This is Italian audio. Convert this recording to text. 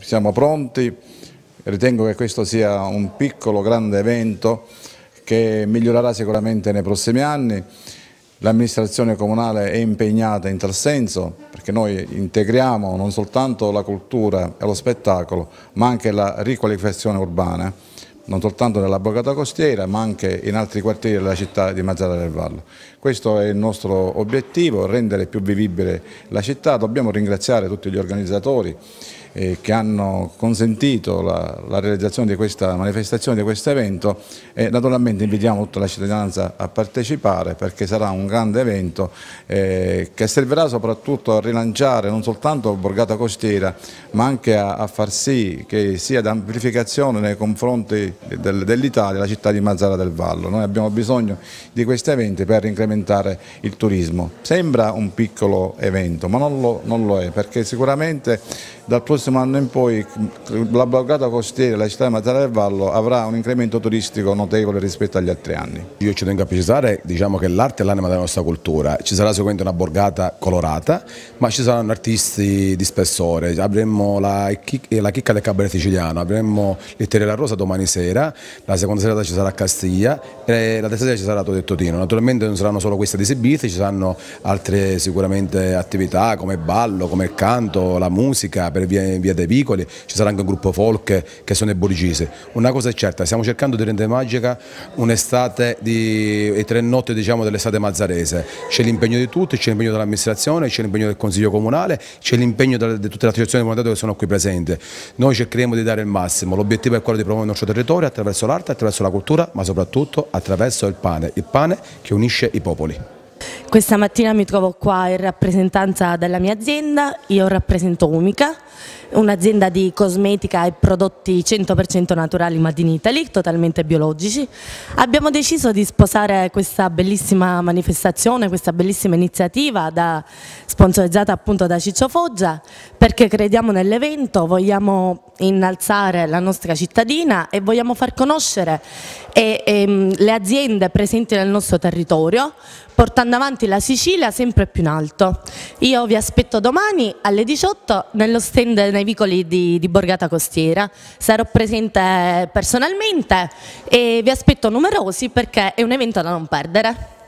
siamo pronti, ritengo che questo sia un piccolo grande evento che migliorerà sicuramente nei prossimi anni. L'amministrazione comunale è impegnata in tal senso perché noi integriamo non soltanto la cultura e lo spettacolo ma anche la riqualificazione urbana, non soltanto nella Bocata Costiera ma anche in altri quartieri della città di Mazzara del Vallo. Questo è il nostro obiettivo, rendere più vivibile la città. Dobbiamo ringraziare tutti gli organizzatori eh, che hanno consentito la, la, realizzazione di questa manifestazione, di questo evento e naturalmente invitiamo tutta la cittadinanza a partecipare perché sarà un grande evento eh, che servirà soprattutto a rilanciare non soltanto Borgata Costiera ma anche a, a far sì che sia d'amplificazione nei confronti del, dell'Italia la città di Mazzara del Vallo. Noi abbiamo bisogno di questi eventi per incrementare il turismo. Sembra un piccolo evento ma non lo, non lo è perché sicuramente dal prossimo prossimo anno in poi la bloccata costiera, la città di Matera del Vallo avrà un incremento turistico notevole rispetto agli altri anni. Io ci tengo a precisare diciamo che l'arte è l'anima della nostra cultura, ci sarà sicuramente una borgata colorata, ma ci saranno artisti di spessore, avremo la, la chicca del cabaret siciliano, avremo l'Itteria della Rosa domani sera, la seconda serata ci sarà Castiglia e la terza sera ci sarà Todetto Totino. Naturalmente non saranno solo queste esibite, ci saranno altre sicuramente attività come ballo, come canto, la musica per via in via dei Vicoli, ci sarà anche un gruppo folk che sono i borgisi. Una cosa è certa, stiamo cercando di rendere magica un'estate e tre notti diciamo, dell'estate mazzarese. C'è l'impegno di tutti, c'è l'impegno dell'amministrazione, c'è l'impegno del Consiglio Comunale, c'è l'impegno di tutte le associazioni di che sono qui presenti. Noi cercheremo di dare il massimo, l'obiettivo è quello di promuovere il nostro territorio attraverso l'arte, attraverso la cultura, ma soprattutto attraverso il pane, il pane che unisce i popoli. Questa mattina mi trovo qua in rappresentanza della mia azienda, io rappresento Umica, un'azienda di cosmetica e prodotti 100% naturali made in Italy, totalmente biologici. Abbiamo deciso di sposare questa bellissima manifestazione, questa bellissima iniziativa da, sponsorizzata appunto da Ciccio Foggia perché crediamo nell'evento, vogliamo innalzare la nostra cittadina e vogliamo far conoscere eh, ehm, le aziende presenti nel nostro territorio portando avanti la Sicilia sempre più in alto. Io vi aspetto domani alle 18 nello stand nei vicoli di, di Borgata Costiera, sarò presente personalmente e vi aspetto numerosi perché è un evento da non perdere.